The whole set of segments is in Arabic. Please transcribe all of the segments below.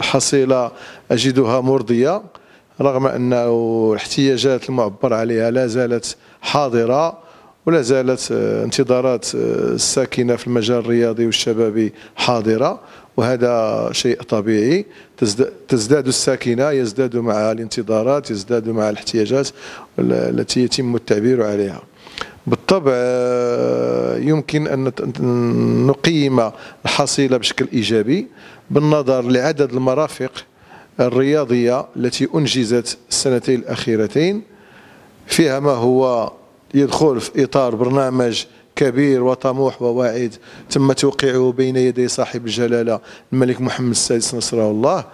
الحصيله اجدها مرضيه رغم انه الاحتياجات المعبر عليها لا زالت حاضره ولا زالت آه، انتظارات الساكنه آه، في المجال الرياضي والشبابي حاضره وهذا شيء طبيعي تزداد الساكنه يزداد مع الانتظارات يزداد مع الاحتياجات التي يتم التعبير عليها بالطبع آه، يمكن ان نقيم الحصيله بشكل ايجابي بالنظر لعدد المرافق الرياضيه التي انجزت السنتين الاخيرتين فيها ما هو يدخل في اطار برنامج كبير وطموح وواعد تم توقيعه بين يدي صاحب الجلاله الملك محمد السادس نصره الله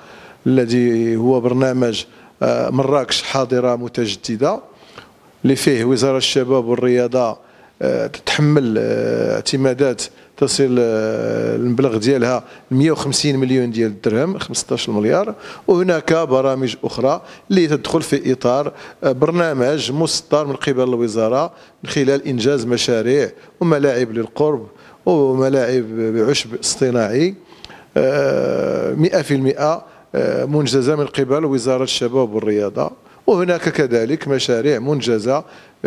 الذي هو برنامج آه، مراكش حاضره متجدده اللي فيه وزاره الشباب والرياضه آه، تتحمل آه، اعتمادات تصل آه، المبلغ ديالها 150 مليون ديال الدرهم 15 مليار وهناك برامج اخرى اللي تدخل في اطار برنامج مسطر من قبل الوزاره من خلال انجاز مشاريع وملاعب للقرب وملاعب بعشب اصطناعي 100% منجزه من قبل وزاره الشباب والرياضه وهناك كذلك مشاريع منجزة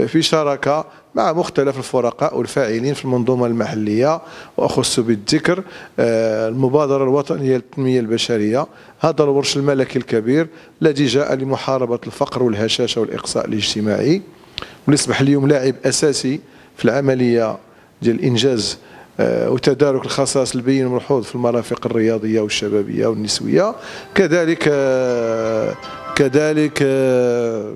في شراكة مع مختلف الفرقاء والفاعلين في المنظومة المحلية وأخص بالذكر آه، المبادرة الوطنية للتنمية البشرية هذا الورش الملكي الكبير الذي جاء لمحاربة الفقر والهشاشة والإقصاء الاجتماعي ونصبح اليوم لاعب أساسي في العملية ديال إنجاز آه، وتدارك الخصائص البين الملحوظ في المرافق الرياضية والشبابية والنسوية كذلك آه، كذلك آه،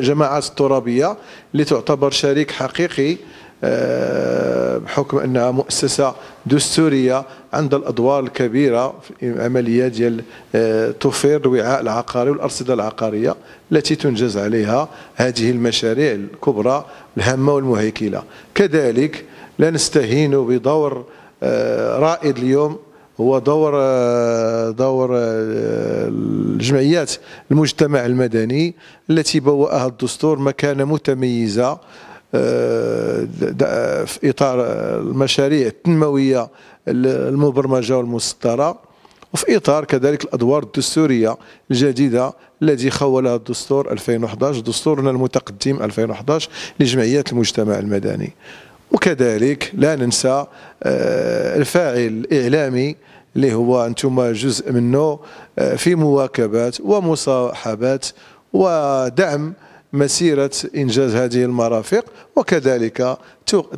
جماعة الترابيه اللي تعتبر شريك حقيقي آه، بحكم انها مؤسسه دستوريه عندها الادوار الكبيره في عملية ديال آه، توفير الوعاء العقاري والارصده العقاريه التي تنجز عليها هذه المشاريع الكبرى الهامه والمهيكله كذلك لا نستهين بدور رائد اليوم هو دور آه، دور آه، الجمعيات المجتمع المدني التي بوأها الدستور مكانة متميزة آه، في إطار المشاريع التنموية المبرمجة والمسطرة وفي إطار كذلك الأدوار الدستورية الجديدة الذي خولها الدستور 2011 دستورنا المتقدم 2011 لجمعيات المجتمع المدني وكذلك لا ننسى آه، الفاعل الإعلامي اللي هو أنتم جزء منه آه، في مواكبات ومصاحبات ودعم مسيرة إنجاز هذه المرافق وكذلك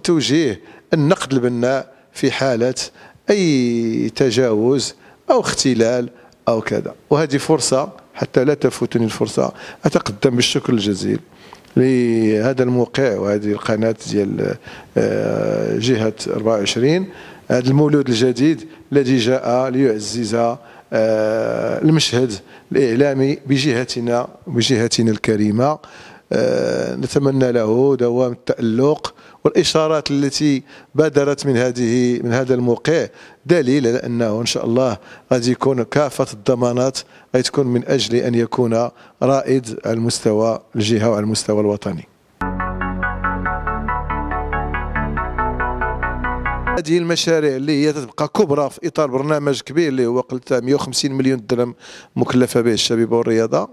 توجيه النقد البناء في حالة أي تجاوز أو اختلال أو كذا وهذه فرصة حتى لا تفوتني الفرصة أتقدم بالشكر الجزيل لهذا الموقع وهذه القناة ديال آه، جهة 24 هذا المولود الجديد الذي جاء ليعزز آه، المشهد الإعلامي بجهتنا بجهتنا الكريمة آه، نتمنى له دوام التألق والإشارات التي بادرت من هذه من هذا الموقع دليل على أنه إن شاء الله غادي يكون كافة الضمانات غتكون من أجل أن يكون رائد على المستوى الجهة وعلى المستوى الوطني هذه المشاريع اللي هي تبقى كبرى في اطار برنامج كبير اللي هو قلت 150 مليون درهم مكلفه به الشبيبه والرياضه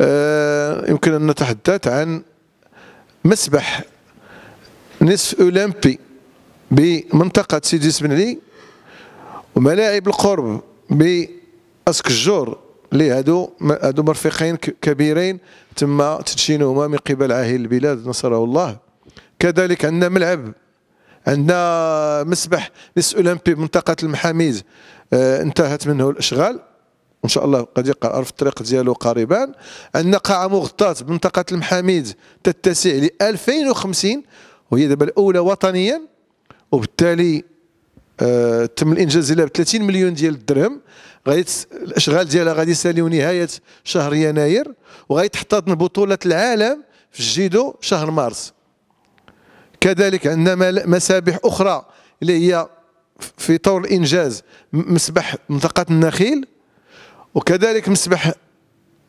آه، يمكن أن نتحدث عن مسبح نصف أولمبي بمنطقة سيدي سمنلي وملاعب القرب الجور اللي هادو هادو مرفقين كبيرين تم تدشينهما من قبل عاهل البلاد نصره الله كذلك عندنا ملعب عندنا مسبح نصف أولمبي بمنطقة المحاميز آه، انتهت منه الأشغال ان شاء الله قد يقع في الطريق ديالو قريبا عندنا قاعه مغطاه بمنطقه المحاميد تتسع ل 2050 وهي دابا الاولى وطنيا وبالتالي آه تم الانجاز ديالها ب 30 مليون ديال الدرهم غادي الاشغال ديالها غادي يساليو نهايه شهر يناير وغادي تحتضن بطوله العالم في الجيدو شهر مارس كذلك عندنا مسابح اخرى اللي هي في طور الانجاز مسبح منطقه النخيل وكذلك مسبح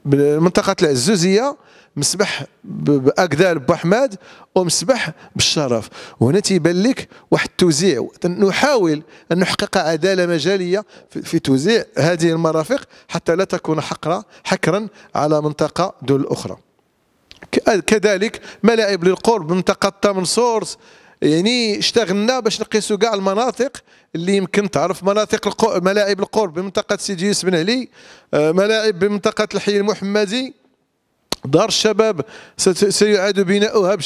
بمنطقة العزوزية مسبح باكدال بحماد ومسبح بالشرف وهنا تيبان لك واحد التوزيع نحاول ان نحقق عداله مجاليه في توزيع هذه المرافق حتى لا تكون حقرة حكرا على منطقه دون الاخرى كذلك ملاعب للقرب منطقه تامن سورس يعني اشتغلنا باش نقيسوا كاع المناطق اللي يمكن تعرف مناطق القو... ملاعب القرب بمنطقه سيدي يوسف بن علي آه، ملاعب بمنطقه الحي المحمدي دار الشباب سيعاد بناؤها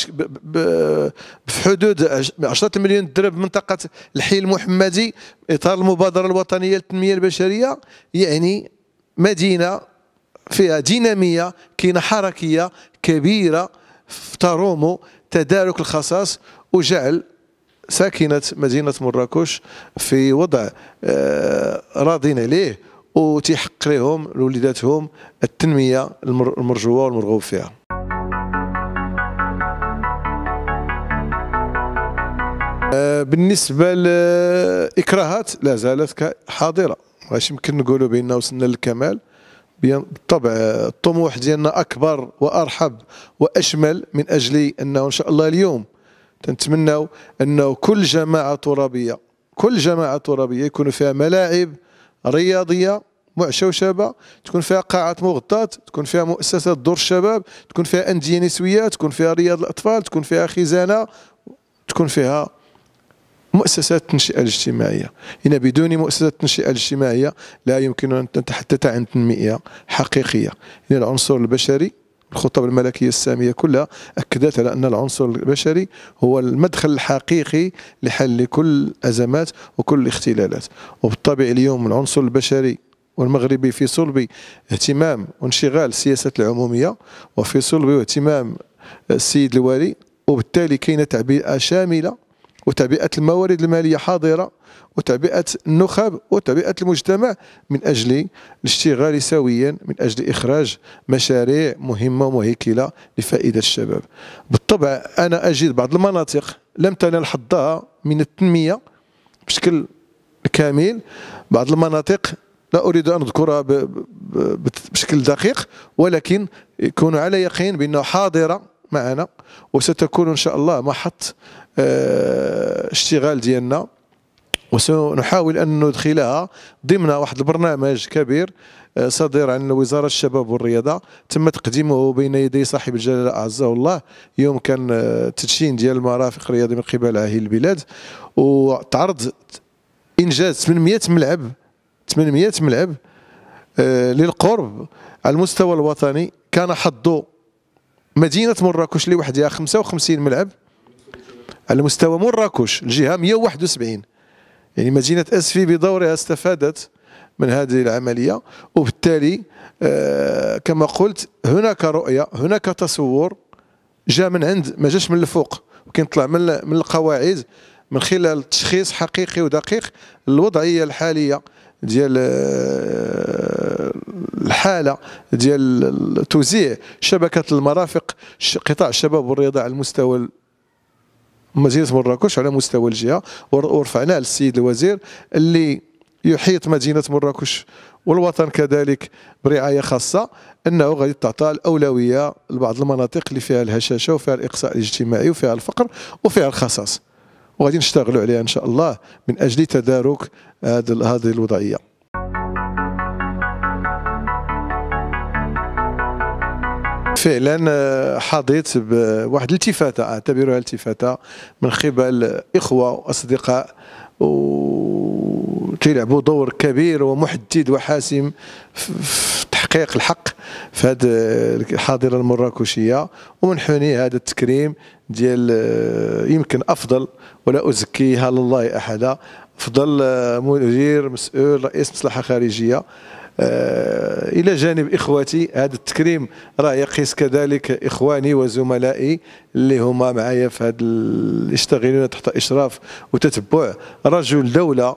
في حدود 10 مليون درهم منطقة الحي المحمدي إطار المبادرة الوطنية للتنمية البشرية يعني مدينة فيها دينامية كاينة حركية كبيرة في ترومو تدارك الخصائص وجعل ساكنة مدينة مراكش في وضع آه، راضين عليه وتيحق لهم لوليداتهم التنمية المرجوة والمرغوب فيها آه، بالنسبة لإكراهات لا زالت حاضرة واش يمكن نقولوا بأنه وصلنا للكمال بالطبع الطموح ديالنا أكبر وأرحب وأشمل من أجل أنه إن شاء الله اليوم تنتمناو انه كل جماعه ترابيه كل جماعه ترابيه يكون فيها ملاعب رياضيه معشوشبه تكون فيها قاعات مغطاه تكون فيها مؤسسه دور الشباب تكون فيها انديه نسويه تكون فيها رياض الاطفال تكون فيها خزانه تكون فيها مؤسسات التنشئه الاجتماعيه ان بدون مؤسسات التنشئه الاجتماعيه لا يمكن ان نتحدث عن تنميه حقيقيه ان العنصر البشري الخطب الملكية السامية كلها أكدت على أن العنصر البشري هو المدخل الحقيقي لحل كل الأزمات وكل الاختلالات وبالطبع اليوم العنصر البشري والمغربي في صلب اهتمام وانشغال سياسة العمومية وفي صلب اهتمام السيد الوالي وبالتالي كاينه تعبئه شامله وتعبئة الموارد المالية حاضرة وتعبئة النخب وتعبئة المجتمع من أجل الاشتغال سويا من أجل إخراج مشاريع مهمة ومهيكلة لفائدة الشباب بالطبع أنا أجد بعض المناطق لم تنل حظها من التنمية بشكل كامل بعض المناطق لا اريد ان اذكرها بشكل دقيق ولكن يكون على يقين بانه حاضره معنا وستكون إن شاء الله محط آه، اشتغال ديالنا وسنحاول أن ندخلها ضمن واحد البرنامج كبير آه، صدر عن وزارة الشباب والرياضة تم تقديمه بين يدي صاحب الجلالة أعزه الله يوم كان آه، تدشين ديال المرافق الرياضية من قبل أهل البلاد وتعرض إنجاز 800 ملعب 800 ملعب للقرب على المستوى الوطني كان حظه مدينه مراكش اللي وحدها 55 ملعب على مستوى مراكش الجهه 171 يعني مدينه اسفي بدورها استفادت من هذه العمليه وبالتالي آه، كما قلت هناك رؤيه هناك تصور جاء من عند ما جاش من الفوق طلع من من القواعد من خلال تشخيص حقيقي ودقيق للوضعيه الحاليه ديال آه، الحاله ديال توزيع شبكه المرافق قطاع الشباب والرياضه على المستوى مدينه مراكش على مستوى الجهه ورفعناه للسيد الوزير اللي يحيط مدينه مراكش والوطن كذلك برعايه خاصه انه غادي تعطى الاولويه لبعض المناطق اللي فيها الهشاشه وفيها الاقصاء الاجتماعي وفيها الفقر وفيها الخصاص وغادي نشتغلوا عليها ان شاء الله من اجل تدارك هذه الوضعيه فعلا آه، حظيت بواحد الالتفاته آه، اعتبرها التفاته من قبل اخوه واصدقاء و تلعبوا دور كبير ومحدد وحاسم في تحقيق الحق في هذه آه، الحاضره المراكشيه ومنحوني هذا التكريم ديال آه، يمكن افضل ولا ازكيها لله احدا افضل آه، مدير مسؤول رئيس مصلحه خارجيه الى جانب اخوتي هذا التكريم راه يقيس كذلك اخواني وزملائي اللي هما معايا في هذا يشتغلون تحت اشراف وتتبع رجل دوله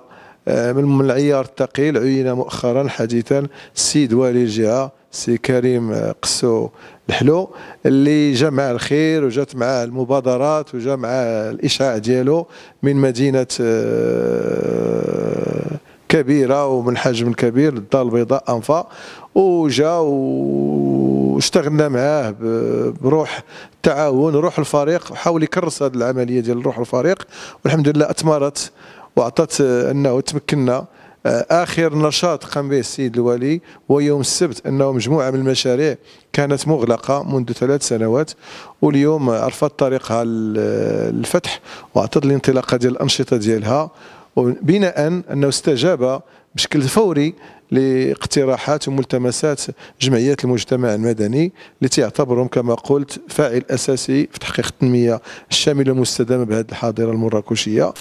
من العيار الثقيل عين مؤخرا حديثا السيد والي الجهه سي كريم قسو الحلو اللي جا مع الخير وجات مع المبادرات وجا مع الاشعاع ديالو من مدينه آه، كبيره ومن حجم كبير الدار البيضاء انفا وجا واشتغلنا معاه بروح التعاون روح الفريق وحاول يكرس هذه العمليه ديال روح الفريق والحمد لله اثمرت واعطت آه، انه تمكنا اخر نشاط قام به السيد الولي هو يوم السبت انه مجموعه من المشاريع كانت مغلقه منذ ثلاث سنوات واليوم عرفت طريقها للفتح واعطت الانطلاقه ديال الانشطه ديالها وبناء انه استجاب بشكل فوري لاقتراحات وملتمسات جمعيات المجتمع المدني التي يعتبرهم كما قلت فاعل اساسي في تحقيق التنميه الشامله المستدامه بهذه الحاضره المراكشيه